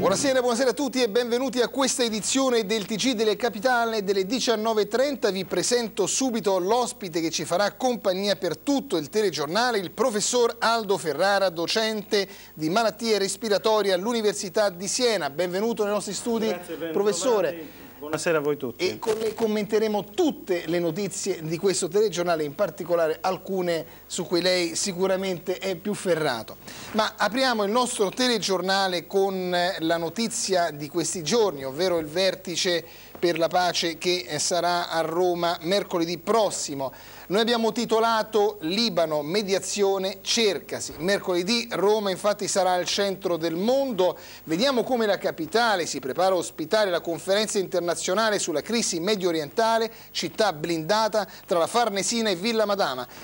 Buonasera, buonasera, a tutti e benvenuti a questa edizione del TG delle Capitale delle 19.30. Vi presento subito l'ospite che ci farà compagnia per tutto il telegiornale, il professor Aldo Ferrara, docente di malattie respiratorie all'Università di Siena. Benvenuto nei nostri studi, Grazie, ben professore. Domani. Buonasera a voi tutti. E con lei commenteremo tutte le notizie di questo telegiornale, in particolare alcune su cui lei sicuramente è più ferrato. Ma apriamo il nostro telegiornale con eh, la notizia di questi giorni, ovvero il vertice per la pace che eh, sarà a Roma mercoledì prossimo. Noi abbiamo titolato Libano, mediazione, cercasi. Mercoledì Roma infatti sarà al centro del mondo. Vediamo come la capitale si prepara a ospitare la conferenza internazionale internazionale sulla crisi mediorientale, città blindata tra la Farnesina e Villa Madama.